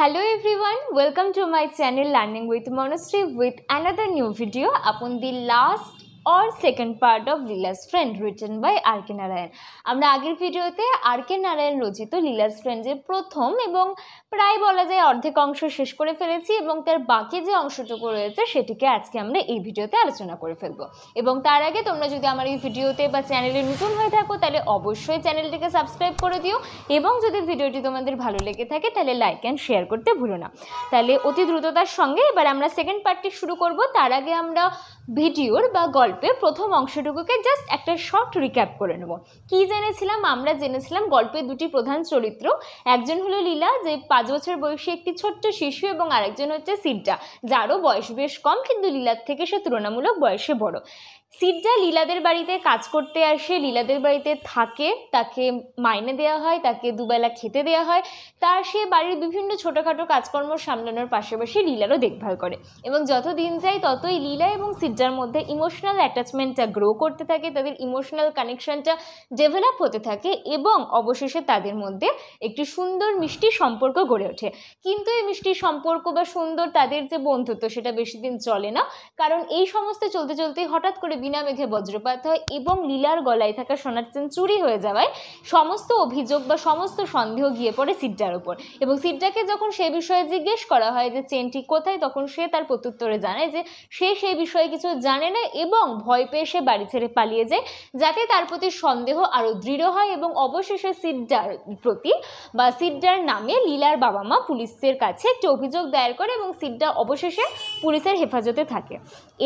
Hello everyone, welcome to my channel Learning with Monastery with another new video upon the last or second part of Leela's friend written by R K Narayan আমরা আগের ভিডিওতে আর K Narayan রচিত লীলাস ফ্রেন্ডের প্রথম এবং প্রায় বলা যায় অর্ধেক অংশ শেষ করে ফেলেছি এবং তার বাকি যে অংশটুকু রয়েছে সেটিকে আজকে আমরা এই ভিডিওতে আলোচনা করে ফেলবো এবং তার আগে তোমরা যদি আমার এই ভিডিওতে বা চ্যানেলে নতুন হয়ে থাকো তাহলে অবশ্যই চ্যানেলটিকে সাবস্ক্রাইব করে দিও এবং যদি ভিডিওটি তোমাদের ভালো লেগে থাকে তাহলে লাইক অ্যান্ড শেয়ার করতে ভুলো না তাহলে অতি দ্রুততার সঙ্গে এবার আমরা সেকেন্ড পার্টটি শুরু করব তার আগে আমরা ভিডিওর বা গল্প গল্পের প্রথম অংশটুকুকে জাস্ট একটা শর্ট রিক্যাপ করে নেব কি জেনেছিলাম আমরা জেনেছিলাম গল্পের দুটি প্রধান চরিত্র একজন হলো লীলা যে পাঁচ বছর বয়সী একটি ছোট্ট শিশু এবং আরেকজন হচ্ছে সিড্ডা যারও বয়স বেশ কম কিন্তু লীলার থেকে সে তুলনামূলক বয়সে বড় সিডরা লীলাদের বাড়িতে কাজ করতে আসে লীলাদের বাড়িতে থাকে তাকে মাইনে দেওয়া হয় তাকে দুবেলা খেতে দেওয়া হয় তার সে বাড়ির বিভিন্ন ছোটোখাটো কাজকর্ম সামলানোর পাশাপাশি লীলারও দেখভাল করে এবং যত দিন যায় ততই লীলা এবং সিডরার মধ্যে ইমোশনাল অ্যাটাচমেন্টটা গ্রো করতে থাকে তাদের ইমোশনাল কানেকশনটা ডেভেলপ হতে থাকে এবং অবশেষে তাদের মধ্যে একটি সুন্দর মিষ্টি সম্পর্ক গড়ে ওঠে কিন্তু এই মিষ্টি সম্পর্ক বা সুন্দর তাদের যে বন্ধুত্ব সেটা বেশি দিন চলে না কারণ এই সমস্ত চলতে চলতে হঠাৎ করে বিনা মেঘে বজ্রপাত হয় এবং লীলার গলায় থাকা সোনার চেন চুরি হয়ে যাওয়ায় সমস্ত অভিযোগ বা সমস্ত সন্দেহ গিয়ে পড়ে সিড্ডার উপর এবং সিড্ডাকে যখন সে বিষয়ে জিজ্ঞেস করা হয় যে চেনটি কোথায় তখন সে তার প্রত্যুত্তরে জানায় যে সে সেই বিষয়ে কিছু জানে না এবং ভয় পেয়ে সে বাড়ি ছেড়ে পালিয়ে যায় যাতে তার প্রতি সন্দেহ আরও দৃঢ় হয় এবং অবশেষে সিড্ডার প্রতি বা সিড্ডার নামে লীলার বাবা মা পুলিশের কাছে একটি অভিযোগ দায়ের করে এবং সিড্ডা অবশেষে পুলিশের হেফাজতে থাকে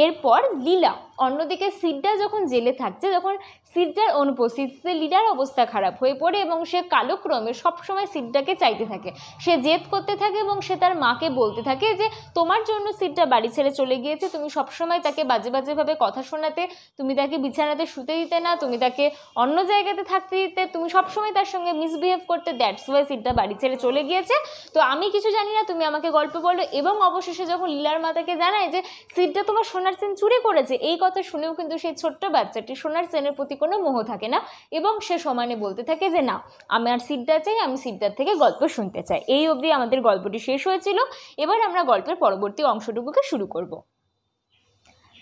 এরপর লীলা অন্যদিকে থেকে সিডটা যখন জেলে থাকছে যখন সিড্ডার অনুপস্থিতিতে লিডার অবস্থা খারাপ হয়ে পড়ে এবং সে কালক্রমে সবসময় সিটটাকে চাইতে থাকে সে জেদ করতে থাকে এবং সে তার মাকে বলতে থাকে যে তোমার জন্য সিটটা বাড়ি ছেড়ে চলে গিয়েছে তুমি সবসময় তাকে বাজে বাজেভাবে কথা শোনাতে তুমি তাকে বিছানাতে শুতে দিতে না তুমি তাকে অন্য জায়গাতে থাকতে দিতে তুমি সবসময় তার সঙ্গে মিসবিহেভ করতে দ্যাটস ওয়াই সিটটা বাড়ি ছেড়ে চলে গিয়েছে তো আমি কিছু জানি না তুমি আমাকে গল্প বলো এবং অবশেষে যখন লীলার মাতাকে জানায় যে সিটটা তোমার সোনার চেন চুরি করেছে এই কথা শুনেও কিন্তু সেই ছোট্ট বাচ্চাটি সোনার চেনের প্রতি কোনো মোহ থাকে না এবং সে সমানে বলতে থাকে যে না আমি আর সিদ্ধার চাই আমি সিদ্ধার থেকে গল্প শুনতে চাই এই অবধি আমাদের গল্পটি শেষ হয়েছিল এবার আমরা গল্পের পরবর্তী অংশটুকুকে শুরু করব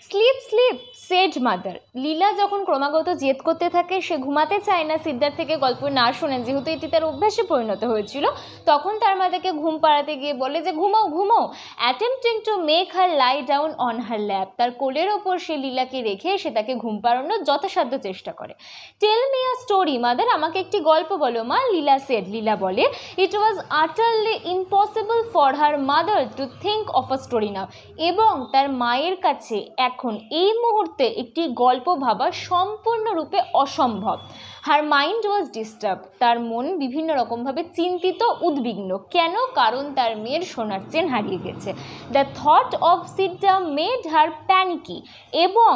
sleep sleep said mother Leela যখন ক্রমাগত জেদ করতে থাকে সে ঘুমাতে চায় না সিদ্ধার্থ থেকে গল্প না শোনে যেহেতু এটি তার অভ্যাসে পরিণত হয়েছিল তখন তার মা তাকে ঘুম পাড়াতে গিয়ে বলে যে ঘুমাও ঘুমাও attempting to make her lie down on her lap তার কোলের ওপর সে লীলাকে রেখে সে তাকে ঘুম পাড়ানোর যথাসাধ্য চেষ্টা করে tell me a story mother আমাকে একটি গল্প বলো মা লীলা সেড লীলা বলে it was utterly impossible for her mother to think of a story now এবং তার মায়ের কাছে এক এখন এই মুহূর্তে একটি গল্প ভাবা সম্পূর্ণরূপে অসম্ভব হার মাইন্ড ওয়াজ ডিস্টার্ব তার মন বিভিন্ন রকমভাবে চিন্তিত উদ্বিগ্ন কেন কারণ তার মেয়ের সোনার চেন হারিয়ে গেছে the thought of the made her panicky এবং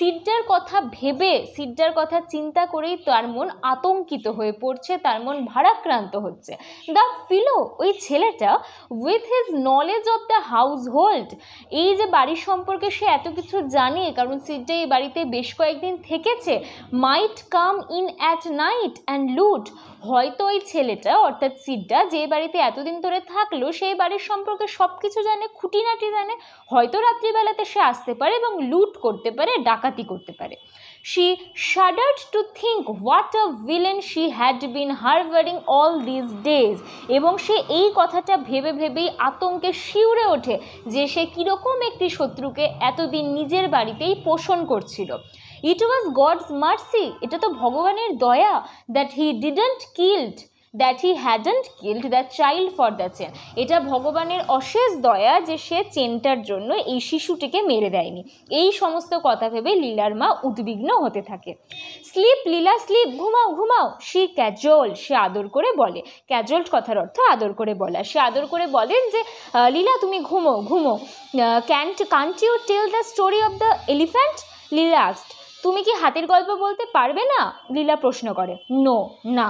সিডডার কথা ভেবে সিডডার কথা চিন্তা করেই তার মন আতঙ্কিত হয়ে পড়ছে তার মন ভারাক্রান্ত হচ্ছে দ্য ফিলো ওই ছেলেটা with his knowledge of the household এই যে বাড়ির সম্পর্কে সে এত কিছু জানে কারণ সিডডা এই বাড়িতে বেশ কয়েকদিন থেকেছে might come in at night and loot হয়তো ওই ছেলেটা অর্থাৎ সিডডা যে বাড়িতে এতদিন ধরে থাকলো সেই বাড়ির সম্পর্কে সব কিছু জানে খুঁটিনাটি জানে হয়তো রাত্রিবেলাতে সে আসতে পারে এবং লুট করতে পারে ডাকা ডাকাতি করতে পারে she shuddered to think what a villain she had been হারভারিং অল দিস ডেজ এবং সে এই কথাটা ভেবে ভেবেই আতঙ্কে শিউরে ওঠে যে সে কীরকম একটি শত্রুকে এতদিন নিজের বাড়িতেই পোষণ করছিল ইট ওয়াজ গডস মার্সি এটা তো ভগবানের দয়া that he didn't killed that he hadn't killed the child for the chain এটা ভগবানের অশেষ দয়া যে সে চেনটার জন্য এই শিশুটিকে মেরে দেয়নি এই সমস্ত কথা ভেবে লীলার মা উদ্বিগ্ন হতে থাকে স্লিপ লীলা স্লিপ ঘুমাও ঘুমাও সি ক্যাজল সে আদর করে বলে ক্যাজল কথার অর্থ আদর করে বলা সে আদর করে বলেন যে লীলা তুমি ঘুমো ঘুমো can't can't you tell the story of the elephant Leela asked তুমি কি হাতির গল্প বলতে পারবে না লীলা প্রশ্ন করে নো না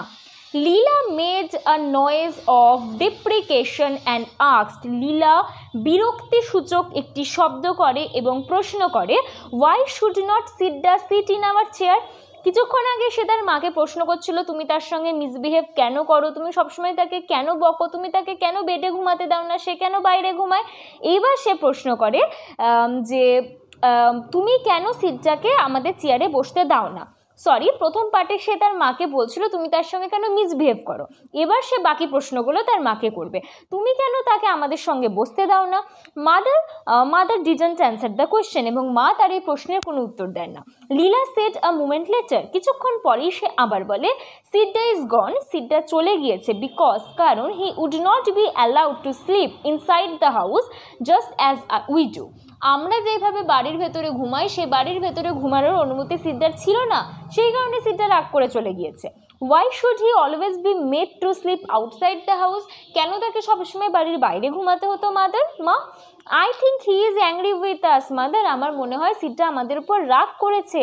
Leela made a noise of deprecation and asked লীলা বিরক্তিসূচক একটি শব্দ করে এবং প্রশ্ন করে why should not sit the Sidda in our chair কিছুক্ষণ আগে সে তার মাকে প্রশ্ন করছিল তুমি তার সঙ্গে মিসবিহেভ কেন করো তুমি সবসময় তাকে কেন বকো তুমি তাকে কেন বেডে ঘুমাতে দাও না সে কেন বাইরে ঘুমায় এইবার সে প্রশ্ন করে যে তুমি কেন সিটটাকে আমাদের চেয়ারে বসতে দাও না সরি প্রথম পার্টে সে তার মাকে বলছিল তুমি তার সঙ্গে কেন মিসবিহেভ করো এবার সে বাকি প্রশ্নগুলো তার মাকে করবে তুমি কেন তাকে আমাদের সঙ্গে বসতে দাও না mother mother didn't answer the question এবং মা তার এই প্রশ্নের কোনো উত্তর দেন না Leela said a moment later কিছুক্ষণ পরেই সে আবার বলে সিডা ইজ গন সিডা চলে গিয়েছে বিকজ কারণ he would not be allowed to sleep inside the house just as we do আমরা যেইভাবে বাড়ির ভেতরে ঘুমাই সেই বাড়ির ভেতরে ঘুমানোর অনুমতি সিদ্ধার ছিল না সেই কারণে সিদ্ধার রাগ করে চলে গিয়েছে why should he always be made to sleep outside the house কেন তাকে সবসময় বাড়ির বাইরে ঘুমাতে হতো মাদার মা I think he is angry with us mother আমার মনে হয় সিদ্ধা আমাদের উপর রাগ করেছে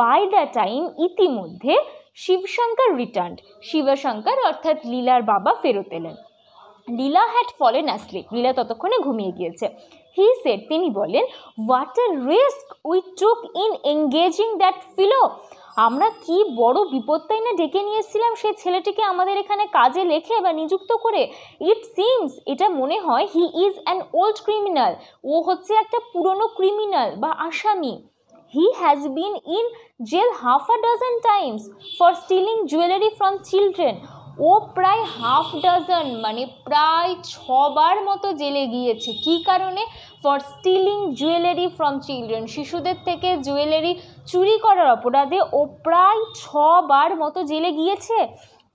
বাই দ্য টাইম ইতিমধ্যে শিবশঙ্কর রিটার্ন শিবশঙ্কর অর্থাৎ লীলার বাবা ফেরত এলেন Leela had fallen asleep Leela ততক্ষণে ঘুমিয়ে গিয়েছে হি সেট তিনি বলেন what a risk we took in engaging that fellow আমরা কি বড় বিপত্তাই না ডেকে নিয়েছিলাম সেই ছেলেটিকে আমাদের এখানে কাজে লেখে বা নিযুক্ত করে ইট সিমস এটা মনে হয় he is an old criminal ও হচ্ছে একটা পুরনো ক্রিমিনাল বা আসামি he has been in jail half a dozen times for stealing jewellery from children ও প্রায় হাফ ডজন মানে প্রায় ছবার মতো জেলে গিয়েছে কি কারণে for stealing jewellery from children শিশুদের থেকে জুয়েলারি চুরি করার অপরাধে ও প্রায় ছবার মতো জেলে গিয়েছে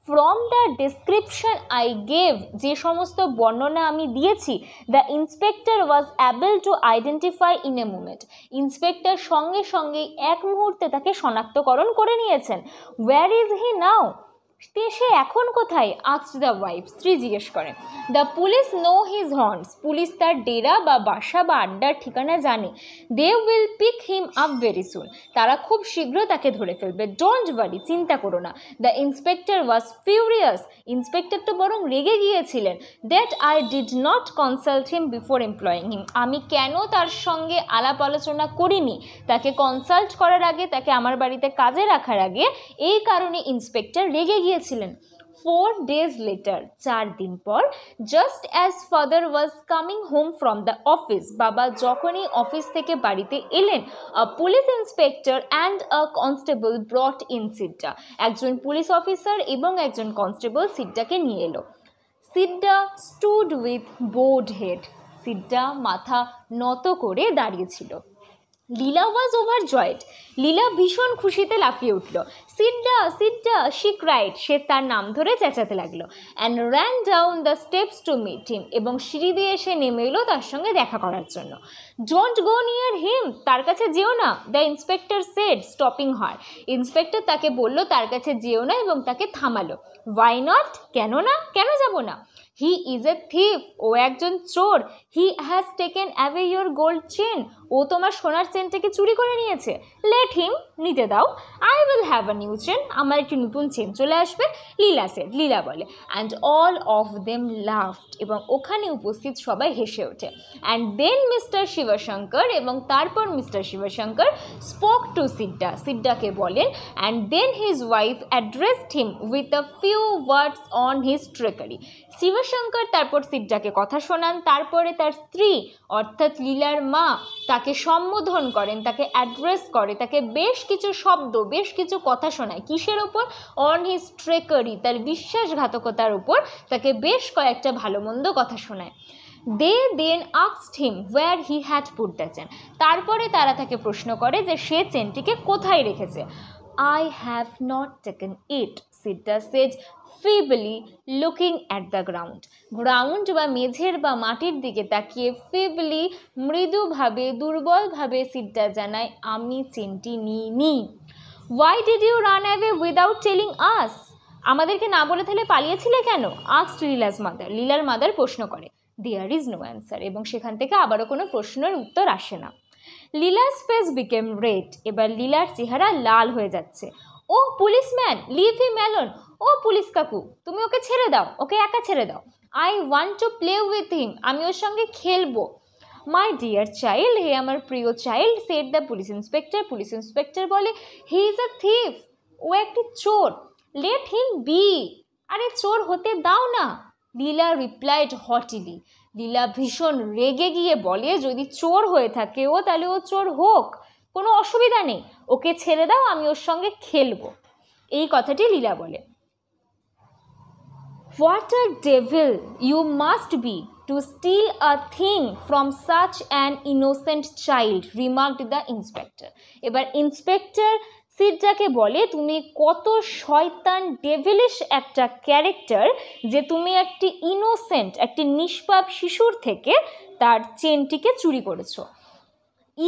from the description I gave যে সমস্ত বর্ণনা আমি দিয়েছি the inspector was able to identify in a moment inspector সঙ্গে সঙ্গে এক মুহূর্তে তাকে শনাক্তকরণ করে নিয়েছেন ওয়ার ইজ হি নাও সে এখন কোথায় আস দ্য ওয়াইফ স্ত্রী জিজ্ঞেস করে দ্য পুলিশ নো হিজ হর্নস পুলিশ তার ডেরা বা বাসা বা আড্ডার ঠিকানা জানে they will pick him up very soon তারা খুব শীঘ্র তাকে ধরে ফেলবে ডোন্ট ওয়ারি চিন্তা করো না the inspector was furious inspector তো বরং রেগে গিয়েছিলেন that I did not consult him before employing him আমি কেন তার সঙ্গে আলাপ আলোচনা করিনি তাকে কনসাল্ট করার আগে তাকে আমার বাড়িতে কাজে রাখার আগে এই কারণে ইন্সপেক্টর রেগে গিয়ে গিয়েছিলেন ফোর ডেজ লেটার চার দিন পর just as father was coming home from the office বাবা যখনই অফিস থেকে বাড়িতে এলেন police inspector and a constable brought in Sidda একজন পুলিশ অফিসার এবং একজন কনস্টেবল সিড্ডাকে নিয়ে এলো Sidda stood with bowed head Sidda মাথা নত করে দাঁড়িয়েছিল লীলা ওয়াজ জয়েড লীলা ভীষণ খুশিতে লাফিয়ে উঠল সিডা সিডা শি ক্রাইড সে তার নাম ধরে চেঁচাতে লাগলো and ran down the steps to meet him এবং সিঁড়ি দিয়ে এসে নেমে এলো তার সঙ্গে দেখা করার জন্য ডোন্ট গো নিয়ার হিম তার কাছে যেও না দ্য ইন্সপেক্টর সেড স্টপিং হয় ইন্সপেক্টর তাকে বলল তার কাছে যেও না এবং তাকে থামালো ওয়াই নট কেন না কেন যাব না হি ইজ এ থিপ ও একজন চোর he has taken away your gold chain ও তোমার সোনার চেনটাকে চুরি করে নিয়েছে লেট হিম নিতে দাও I will have a new chain আমার একটি নতুন চেন চলে আসবে লীলা সেন লীলা বলে and all of them laughed এবং ওখানে উপস্থিত সবাই হেসে ওঠে অ্যান্ড দেন মিস্টার শিবশঙ্কর এবং তারপর Mr Shivshankar spoke to Sidda সিড্ডাকে বলেন and then his wife addressed him with a few words on his treachery Shivshankar তারপর সিড্ডাকে কথা শোনান তারপরে তার স্ত্রী অর্থাৎ লীলার মা তাকে তাকে সম্বোধন করেন তাকে অ্যাড্রেস করে তাকে বেশ কিছু শব্দ বেশ কিছু কথা শোনায় কিসের ওপর অন হিজ ট্রেকারি তার বিশ্বাসঘাতকতার উপর তাকে বেশ কয়েকটা ভালো মন্দ কথা শোনায় দে দেন আক্সড him where he had put the chain তারপরে তারা তাকে প্রশ্ন করে যে সে চেনটিকে কোথায় রেখেছে I have not taken it Sidda says feebly looking at the ground ground বা মেঝের বা মাটির দিকে তাকিয়ে ফিবলি মৃদুভাবে দুর্বলভাবে সিদ্ধা জানায় আমি চেনটি নিই নি why did you run away without telling us আমাদেরকে না বলে তাহলে পালিয়েছিলে কেন আক্সড লীলাস মাদার লীলার মাদার প্রশ্ন করে দেয়ার ইজ নো অ্যান্সার এবং সেখান থেকে আবারও কোনো প্রশ্নের উত্তর আসে না লীলার স্পেস বিকেম রেড এবার লীলার চেহারা লাল হয়ে যাচ্ছে ও পুলিশম্যান লিভ হিম অ্যালোন ও পুলিশ কাকু তুমি ওকে ছেড়ে দাও ওকে একা ছেড়ে দাও I want to play with him আমি ওর সঙ্গে খেলবো মাই ডিয়ার চাইল্ড হে আমার প্রিয় child said the police inspector police inspector বলে হি ইজ আ থিফ ও একটি চোর লেট হিম বি আরে চোর হতে দাও না লীলা রিপ্লাইড হটিলি লীলা ভীষণ রেগে গিয়ে বলে যদি চোর হয়ে থাকে ও তাহলে ও চোর হোক কোনো অসুবিধা নেই ওকে ছেড়ে দাও আমি ওর সঙ্গে খেলবো এই কথাটি লীলা বলে what are devil you must be to steal a thing from such an innocent child remarked the inspector এবার ইন্সপেক্টর সিডটাকে বলে তুমি কত শয়তান ডেভিলিশ একটা ক্যারেক্টার যে তুমি একটি ইনোসেন্ট একটি নিষ্পাপ শিশুর থেকে তার চেনটিকে চুরি করেছো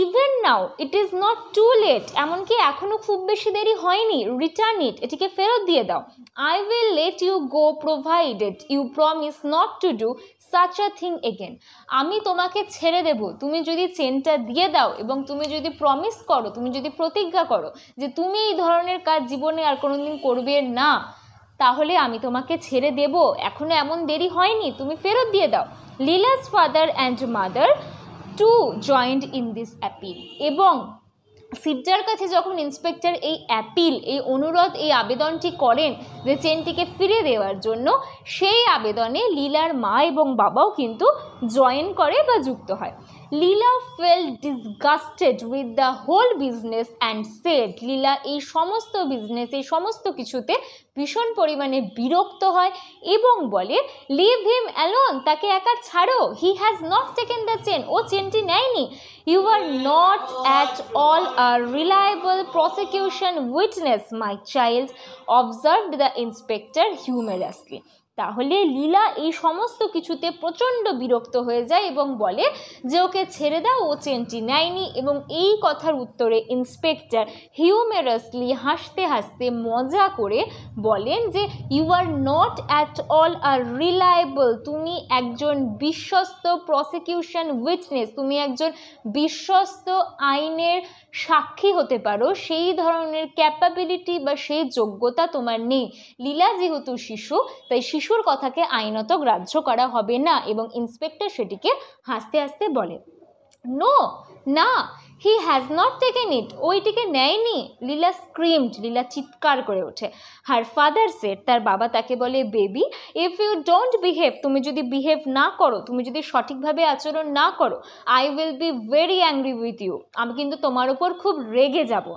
even now it is not too late এমনকি এখনও খুব বেশি দেরি হয়নি রিটার্ন ইট এটিকে ফেরত দিয়ে দাও I will let you go provided you promise not to do such a thing again আমি তোমাকে ছেড়ে দেব তুমি যদি চেনটা দিয়ে দাও এবং তুমি যদি প্রমিস করো তুমি যদি প্রতিজ্ঞা করো যে তুমি এই ধরনের কাজ জীবনে আর কোনো দিন করবে না তাহলে আমি তোমাকে ছেড়ে দেব এখনও এমন দেরি হয়নি তুমি ফেরত দিয়ে দাও Leela's father and mother to joined in this appeal এবং সিডার কাছে যখন ইন্সপেক্টর এই অ্যাপিল এই অনুরোধ এই আবেদনটি করেন যে চেনটিকে ফিরে দেওয়ার জন্য সেই আবেদনে লীলার মা এবং বাবাও কিন্তু জয়েন করে বা যুক্ত হয় Leela felt disgusted with the whole business and said Leela এই সমস্ত বিজনেস এই সমস্ত কিছুতে ভীষণ পরিমাণে বিরক্ত হয় এবং বলে লিভ হিম অ্যালোন তাকে একা ছাড়ো he has not taken the chain ও চেনটি নেয়নি you are not at all are reliable prosecution witness my child observed the inspector humorously তাহলে লীলা এই সমস্ত কিছুতে প্রচণ্ড বিরক্ত হয়ে যায় এবং বলে যে ওকে ছেড়ে দাও ও চেনটি নেয়নি এবং এই কথার উত্তরে ইন্সপেক্টর হিউমেরাসলি হাসতে হাসতে মজা করে বলেন যে you are not at all are reliable তুমি একজন বিশ্বস্ত প্রসিকিউশন উইটনেস তুমি একজন বিশ্বস্ত আইনের সাক্ষী হতে পারো সেই ধরনের ক্যাপাবিলিটি বা সেই যোগ্যতা তোমার নেই লীলা যেহেতু শিশু তাই শিশু শিশুর কথাকে আইনত গ্রাহ্য করা হবে না এবং ইন্সপেক্টর সেটিকে হাসতে হাসতে বলে নো না he has not taken it ওইটিকে নেয়নি লীলা স্ক্রিমড লীলা চিৎকার করে ওঠে হার ফাদার সেট তার বাবা তাকে বলে baby if you don't behave তুমি যদি বিহেভ না করো তুমি যদি সঠিকভাবে আচরণ না করো I will be very angry with you আমি কিন্তু তোমার ওপর খুব রেগে যাব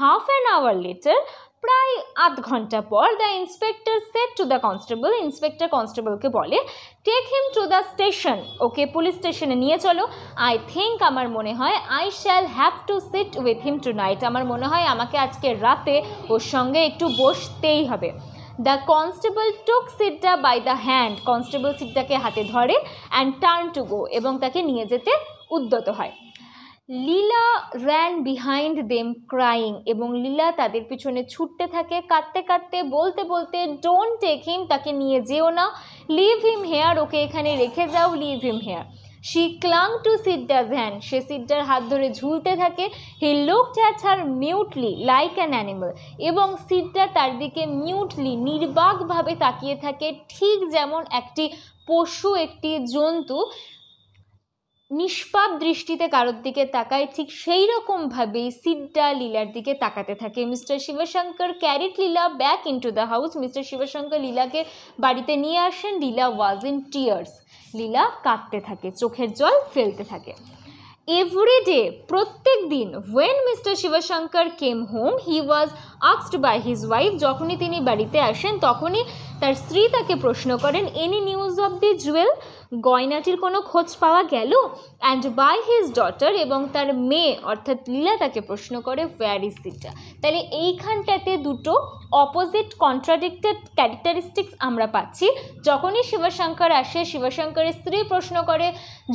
হাফ অ্যান আওয়ার লেটার প্রায় আধ ঘন্টা পর the inspector said to the constable inspector কনস্টেবলকে বলে take him to the station ওকে পুলিশ স্টেশনে নিয়ে চলো আই থিঙ্ক আমার মনে হয় I shall have to sit with him tonight আমার মনে হয় আমাকে আজকে রাতে ওর সঙ্গে একটু বসতেই হবে the constable took Sidda by the hand constable সিটটাকে হাতে ধরে অ্যান্ড টার্ন টু গো এবং তাকে নিয়ে যেতে উদ্যত হয় Leela ran behind them crying এবং লীলা তাদের পিছনে ছুটতে থাকে কাঁদতে কাঁদতে বলতে বলতে ডোন্ট টেক হিম তাকে নিয়ে যেও না লিভ হিম হেয়ার ওকে এখানে রেখে যাও leave him here she clung to সিডার ভ্যান সে সিডার হাত ধরে ঝুলতে থাকে he look at her mutely like an animal এবং সিডটা তার দিকে মিউটলি নির্বাকভাবে তাকিয়ে থাকে ঠিক যেমন একটি পশু একটি জন্তু নিষ্পাপ দৃষ্টিতে কারোর দিকে তাকায় ঠিক সেই রকমভাবেই সিদ্ধা লীলার দিকে তাকাতে থাকে Mr Shivshankar carried Leela back to the house Mr Shivshankar লীলাকে বাড়িতে নিয়ে আসেন লীলা ওয়াজ ইন টিয়ার্স লীলা কাঁদতে থাকে চোখের জল ফেলতে থাকে এভরি ডে প্রত্যেক দিন when Mr Shivshankar came home he was আক্সড বাই হিজ ওয়াইফ যখনই তিনি বাড়িতে আসেন তখনই তার স্ত্রী তাকে প্রশ্ন করেন any news of the jewel গয়নাটির কোনো খোঁজ পাওয়া গেল অ্যান্ড বাই হিজ ডটার এবং তার মেয়ে অর্থাৎ লীলা তাকে প্রশ্ন করে হোয়ার ইজ ইটা তাহলে এইখানটাতে দুটো অপোজিট কন্ট্রাডিক্টেড ক্যারেক্টারিস্টিক্স আমরা পাচ্ছি যখনই শিবশঙ্কর আসে শিবশঙ্করের স্ত্রী প্রশ্ন করে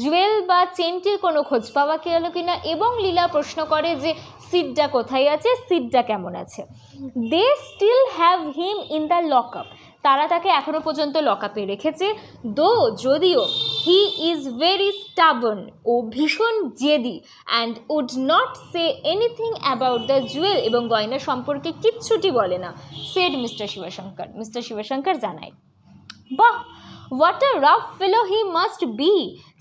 জুয়েল বা চেনটির কোনো খোঁজ পাওয়া গেল কিনা এবং লীলা প্রশ্ন করে যে সিটটা কোথায় আছে সিটটা কেমন আছে they still have him in the lock up তারা তাকে এখনও পর্যন্ত লকাপে রেখেছে দো যদিও হি ইজ ভেরি স্টাবর্ন ও ভীষণ জেদি and would not say anything about the jewel এবং গয়না সম্পর্কে কিচ্ছুটি বলে না said Mr Shivshankar Mr Shivshankar জানায় বাহ what a rough fellow he must be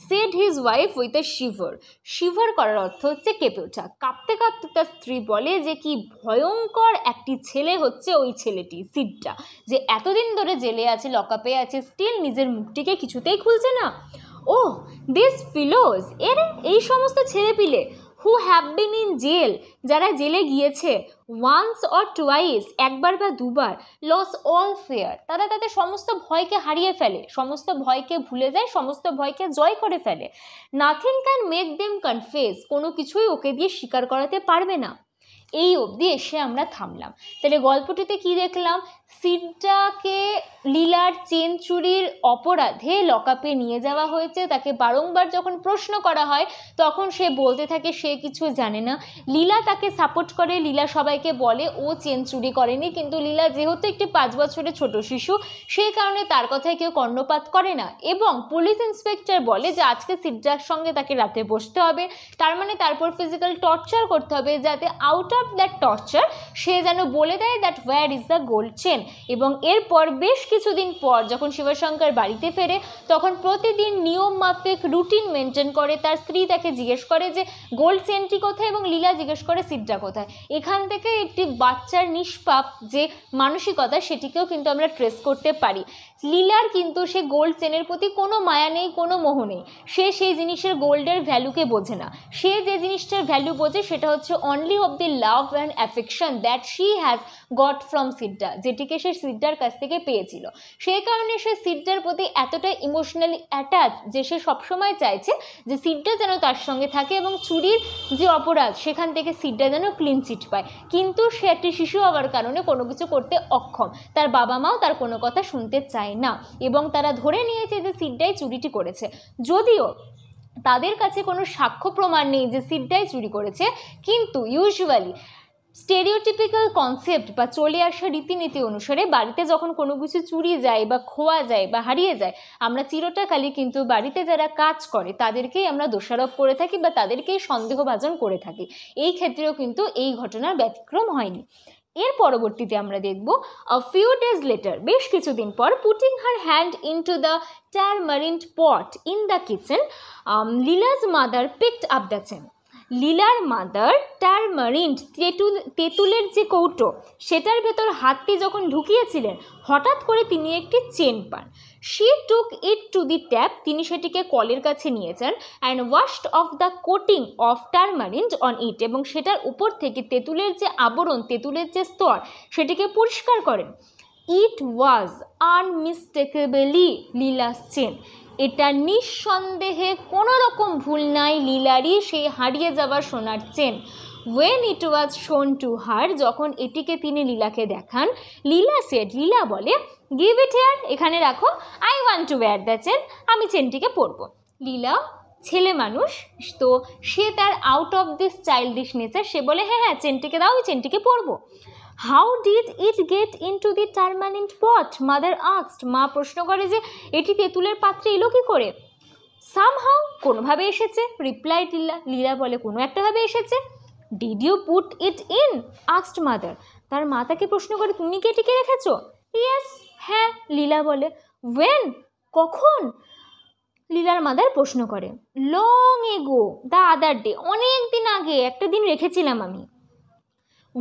said his wife with a shiver shiver করার অর্থ হচ্ছে কেঁপে ওঠা কাঁপতে কাঁপতে তার স্ত্রী বলে যে কি ভয়ঙ্কর একটি ছেলে হচ্ছে ওই ছেলেটি সিডটা যে এতদিন ধরে জেলে আছে লকআপে আছে স্টিল নিজের মুখটিকে কিছুতেই খুলছে না ও দিস ফিলোজ এর এই সমস্ত ছেলে পিলে who have been in jail যারা জেলে গিয়েছে ওয়ান্স অর টুয়াইস একবার বা দুবার লস অল ফেয়ার তারা তাদের সমস্ত ভয়কে হারিয়ে ফেলে সমস্ত ভয়কে ভুলে যায় সমস্ত ভয়কে জয় করে ফেলে nothing can make them confess কোনো কিছুই ওকে দিয়ে স্বীকার করাতে পারবে না এই অবধি এসে আমরা থামলাম তাহলে গল্পটিতে কি দেখলাম সিডটাকে লীলার চেন চুরির অপরাধে লকআপে নিয়ে যাওয়া হয়েছে তাকে বারংবার যখন প্রশ্ন করা হয় তখন সে বলতে থাকে সে কিছু জানে না লীলা তাকে সাপোর্ট করে লীলা সবাইকে বলে ও চেন চুরি করেনি কিন্তু লীলা যেহেতু একটি পাঁচ বছরের ছোট শিশু সেই কারণে তার কথায় কেউ কর্ণপাত করে না এবং পুলিশ ইন্সপেক্টর বলে যে আজকে সিডজার সঙ্গে তাকে রাতে বসতে হবে তার মানে তারপর ফিজিক্যাল টর্চার করতে হবে যাতে আউট অফ দ্যাট টর্চার সে যেন বলে দেয় that where is the gold chain থাকেন এবং এরপর বেশ কিছুদিন পর যখন শিবশঙ্কর বাড়িতে ফেরে তখন প্রতিদিন নিয়ম মাফিক রুটিন মেনটেন করে তার স্ত্রী তাকে জিজ্ঞেস করে যে গোল্ড চেনটি কোথায় এবং লীলা জিজ্ঞেস করে সিটটা কোথায় এখান থেকে একটি বাচ্চার নিষ্পাপ যে মানসিকতা সেটিকেও কিন্তু আমরা ট্রেস করতে পারি লীলার কিন্তু সে গোল্ড চেনের প্রতি কোনো মায়া নেই কোনো মোহ নেই সে সেই জিনিসের গোল্ডের ভ্যালুকে বোঝে না সে যে জিনিসটার ভ্যালু বোঝে সেটা হচ্ছে only of the love and affection that she has got from Sidda যেটিকে সে সিড্ডার কাছ থেকে পেয়েছিল সেই কারণে সে সিড্ডার প্রতি এতটা ইমোশনালি অ্যাটাচ যে সে সবসময় চাইছে যে সিড্ডা যেন তার সঙ্গে থাকে এবং চুরির যে অপরাধ সেখান থেকে সিড্ডা যেন ক্লিন চিট পায় কিন্তু সে একটি শিশু হওয়ার কারণে কোনো কিছু করতে অক্ষম তার বাবা মাও তার কোনো কথা শুনতে চায় নেয় না এবং তারা ধরে নিয়েছে যে সিডটাই চুরিটি করেছে যদিও তাদের কাছে কোনো সাক্ষ্য প্রমাণ নেই যে সিডটাই চুরি করেছে কিন্তু ইউজুয়ালি স্টেরিওটিপিক্যাল কনসেপ্ট বা চলে আসা রীতিনীতি অনুসারে বাড়িতে যখন কোনো কিছু চুরি যায় বা খোয়া যায় বা হারিয়ে যায় আমরা চিরটাকালি কিন্তু বাড়িতে যারা কাজ করে তাদেরকেই আমরা দোষারোপ করে থাকি বা তাদেরকেই সন্দেহভাজন করে থাকি এই ক্ষেত্রেও কিন্তু এই ঘটনার ব্যতিক্রম হয়নি এর পরবর্তীতে আমরা দেখব আ ফিউ ডেজ লেটার বেশ কিছুদিন পর putting her hand into the tamarind pot in the kitchen Leela's mother picked up the chain লীলার মাদার টারমারিন্ড তেঁতুল তেঁতুলের যে কৌটো সেটার ভেতর হাতটি যখন ঢুকিয়েছিলেন হঠাৎ করে তিনি একটি চেন পান she took it to the tap তিনি সেটিকে কলের কাছে নিয়ে যান and washed off the coating of tamarind on it এবং সেটার উপর থেকে তেঁতুলের যে আবরণ তেঁতুলের যে স্তর সেটিকে পরিষ্কার করেন ইট ওয়াজ আনমিস্টেকেবলি লীলাস চেন এটা নিঃসন্দেহে কোনো রকম ভুল নাই লীলারই সেই হারিয়ে যাওয়া সোনার চেন ওয়েন ইট ওয়াজ শোন টু হার যখন এটিকে তিনি লীলাকে দেখান লীলা সেট লীলা বলে গিভ ইট হেয়ার এখানে রাখো I want to wear the chain আমি চেনটিকে পরবো লীলা ছেলে মানুষ তো সে তার out of this childish nature সে বলে হ্যাঁ হ্যাঁ চেনটিকে দাও আমি চেনটিকে পরবো how did it get into the tamarind pot mother আক্সড মা প্রশ্ন করে যে এটি তেঁতুলের পাত্রে এলো কী করে সামহাউ কোনোভাবে এসেছে রিপ্লাই লীলা লীলা বলে কোনো একটাভাবে এসেছে did you put it in আক্সড মাদার তার মা তাকে প্রশ্ন করে তুমি কি এটিকে রেখেছ ইয়েস হ্যাঁ লীলা বলে ওয়েন কখন লীলার মাদার প্রশ্ন করে লং এগো দা আদার ডে অনেক দিন আগে একটা দিন রেখেছিলাম আমি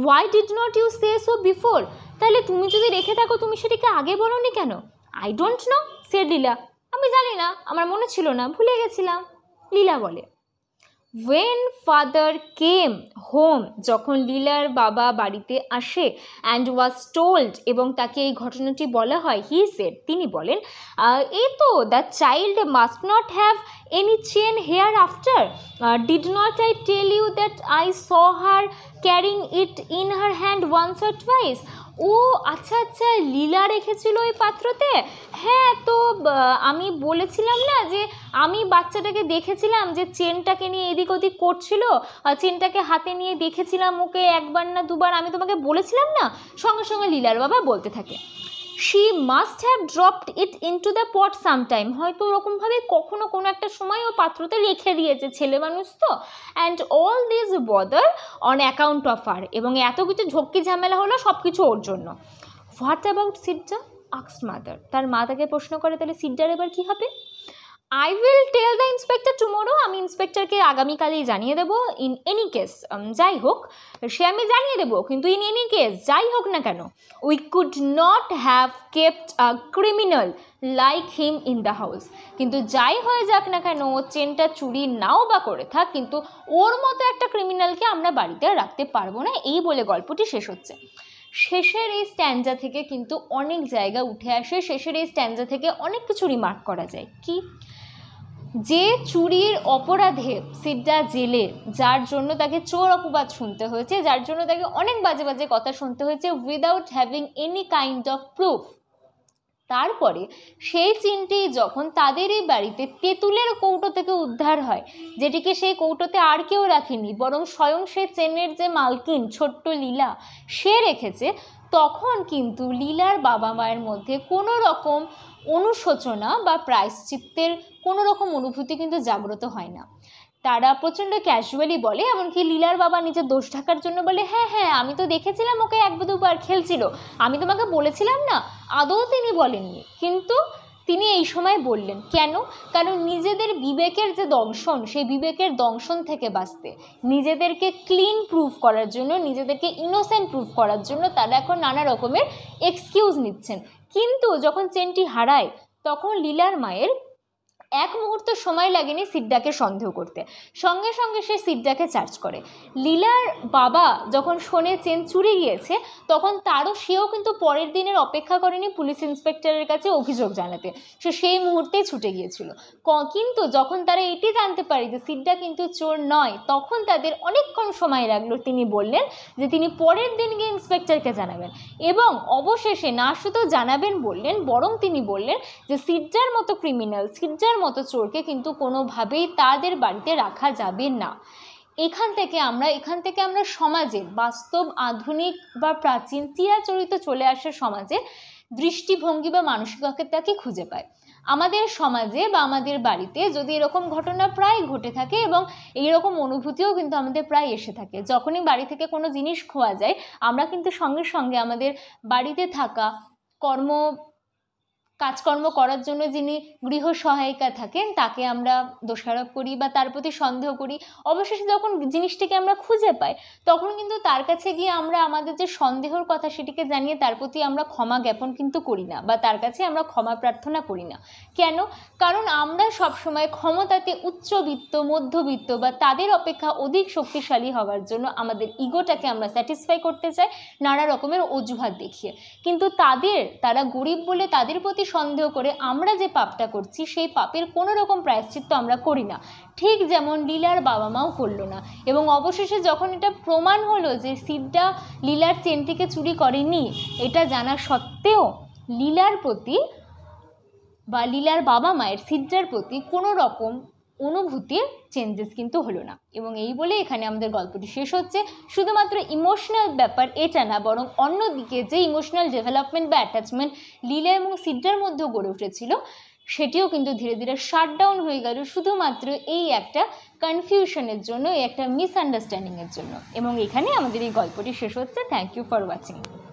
why did not you say so before তাহলে তুমি যদি রেখে থাকো তুমি সেটিকে আগে বলো নি কেন আই ডোন্ট নো সে লীলা আমি জানি না আমার মনে ছিল না ভুলে গেছিলাম লীলা বলে ওয়েন ফাদার কেম হোম যখন লীলার বাবা বাড়িতে আসে অ্যান্ড ওয়াজ টোল্ড এবং তাকে এই ঘটনাটি বলা হয় হি সেড তিনি বলেন এ তো the child must not have any chain hereafter did not I tell you that I saw her carrying it in her hand once or twice ও আচ্ছা আচ্ছা লীলা রেখেছিল ওই পাত্রতে হ্যাঁ তো আমি বলেছিলাম না যে আমি বাচ্চাটাকে দেখেছিলাম যে চেনটাকে নিয়ে এদিক ওদিক করছিল চেনটাকে হাতে নিয়ে দেখেছিলাম ওকে একবার না দুবার আমি তোমাকে বলেছিলাম না সঙ্গে সঙ্গে লীলার বাবা বলতে থাকে she must have dropped it to the pot sometime হয়তো ওরকমভাবে কখনো কোনো একটা সময় ও পাত্রতে রেখে দিয়েছে ছেলে মানুষ তো and all this bother on account of আর এবং এত কিছু ঝক্কি ঝামেলা হলো সব কিছু ওর জন্য what about Sidja asks mother তার মা তাকে প্রশ্ন করে তাহলে সিডজার এবার কী হবে I will tell the inspector tomorrow আমি ইন্সপেক্টরকে আগামীকালেই জানিয়ে দেবো ইন এনি কেস যাই হোক সে আমি জানিয়ে দেবো কিন্তু ইন এনি কেস যাই হোক না কেন we could not have kept a criminal like him in the house কিন্তু যাই হয়ে যাক না কেন ও চেনটা চুরি নাও বা করে থাক কিন্তু ওর মতো একটা ক্রিমিনালকে আমরা বাড়িতে রাখতে পারবো না এই বলে গল্পটি শেষ হচ্ছে শেষের এই স্ট্যান্ডা থেকে কিন্তু অনেক জায়গা উঠে আসে শেষের এই স্ট্যান্ডা থেকে অনেক কিছু রিমার্ক করা যায় কি যে চুরির অপরাধে সিড্ডা জেলে যার জন্য তাকে চোর অপবাদ শুনতে হয়েছে যার জন্য তাকে অনেক বাজে বাজে কথা শুনতে হয়েছে without having any kind of proof তারপরে সেই চিনটি যখন তাদের এই বাড়িতে তেঁতুলের কৌটো থেকে উদ্ধার হয় যেটিকে সেই কৌটোতে আর কেউ রাখেনি বরং স্বয়ং সে চেনের যে মালকিন ছোট্ট লীলা সে রেখেছে তখন কিন্তু লীলার বাবা মায়ের মধ্যে কোনো রকম অনুশোচনা বা প্রায়শ্চিত্তের কোনো রকম অনুভূতি কিন্তু জাগ্রত হয় না তারা প্রচণ্ড ক্যাজুয়ালি বলে এমনকি লীলার বাবা নিজের দোষ ঢাকার জন্য বলে হ্যাঁ হ্যাঁ আমি তো দেখেছিলাম ওকে এক দুবার খেলছিল আমি তোমাকে বলেছিলাম না আদৌ তিনি বলেননি কিন্তু তিনি এই সময় বললেন কেন কারণ নিজেদের বিবেকের যে দংশন সেই বিবেকের দংশন থেকে বাঁচতে নিজেদেরকে ক্লিন প্রুফ করার জন্য নিজেদেরকে ইনোসেন্ট প্রুফ করার জন্য তারা এখন নানা রকমের এক্সকিউজ নিচ্ছেন কিন্তু যখন চেনটি হারায় তখন লীলার মায়ের এক মুহূর্ত সময় লাগেনি সিদ্দাকে সন্দেহ করতে সঙ্গে সঙ্গে সে সিদ্দাকে চার্জ করে লীলার বাবা যখন শোনে চেন চুরি গিয়েছে তখন তারও সেও কিন্তু পরের দিনের অপেক্ষা করেনি পুলিশ ইন্সপেক্টরের কাছে অভিযোগ জানাতে সে সেই মুহূর্তেই ছুটে গিয়েছিল কিন্তু যখন তারা এটি জানতে পারে যে সিদ্দা কিন্তু চোর নয় তখন তাদের অনেকক্ষণ সময় লাগলো তিনি বললেন যে তিনি পরের দিন গিয়ে ইন্সপেক্টরকে জানাবেন এবং অবশেষে না শুধু জানাবেন বললেন বরং তিনি বললেন যে সিদ্জার মতো ক্রিমিনাল সিদ্জার মতো চোরকে কিন্তু কোনোভাবেই তাদের বাড়িতে রাখা যাবে না এখান থেকে আমরা এখান থেকে আমরা সমাজে বাস্তব আধুনিক বা প্রাচীন চিরাচরিত চলে আসা সমাজে দৃষ্টিভঙ্গি বা মানসিকতাকে খুঁজে পায় আমাদের সমাজে বা আমাদের বাড়িতে যদি এরকম ঘটনা প্রায় ঘটে থাকে এবং এইরকম অনুভূতিও কিন্তু আমাদের প্রায় এসে থাকে যখনই বাড়ি থেকে কোনো জিনিস খোয়া যায় আমরা কিন্তু সঙ্গে সঙ্গে আমাদের বাড়িতে থাকা কর্ম কাজকর্ম করার জন্য যিনি গৃহ সহায়িকা থাকেন তাকে আমরা দোষারোপ করি বা তার প্রতি সন্দেহ করি অবশেষে যখন জিনিসটিকে আমরা খুঁজে পাই তখন কিন্তু তার কাছে গিয়ে আমরা আমাদের যে সন্দেহর কথা সেটিকে জানিয়ে তার প্রতি আমরা ক্ষমা জ্ঞাপন কিন্তু করি না বা তার কাছে আমরা ক্ষমা প্রার্থনা করি না কেন কারণ আমরা সবসময় ক্ষমতাতে উচ্চবিত্ত মধ্যবিত্ত বা তাদের অপেক্ষা অধিক শক্তিশালী হওয়ার জন্য আমাদের ইগোটাকে আমরা স্যাটিসফাই করতে চাই নানা রকমের অজুহাত দেখিয়ে কিন্তু তাদের তারা গরিব বলে তাদের প্রতি সন্দেহ করে আমরা যে পাপটা করছি সেই পাপের কোনো রকম প্রায়শ্চিত্ত আমরা করি না ঠিক যেমন লীলার বাবা মাও করলো না এবং অবশেষে যখন এটা প্রমাণ হলো যে সিদ্ধা লীলার চেন থেকে চুরি করেনি এটা জানা সত্ত্বেও লীলার প্রতি বা লীলার বাবা মায়ের সিদ্ধার প্রতি কোনো রকম অনুভূতির চেঞ্জেস কিন্তু হলো না এবং এই বলে এখানে আমাদের গল্পটি শেষ হচ্ছে শুধুমাত্র ইমোশনাল ব্যাপার এটা না বরং অন্যদিকে যে ইমোশনাল ডেভেলপমেন্ট বা অ্যাটাচমেন্ট লীলা এবং সিদ্ধার মধ্যেও গড়ে উঠেছিল সেটিও কিন্তু ধীরে ধীরে শাটডাউন ডাউন হয়ে গেল শুধুমাত্র এই একটা কনফিউশনের জন্য এই একটা মিসআন্ডারস্ট্যান্ডিংয়ের জন্য এবং এখানে আমাদের এই গল্পটি শেষ হচ্ছে থ্যাংক ইউ ফর ওয়াচিং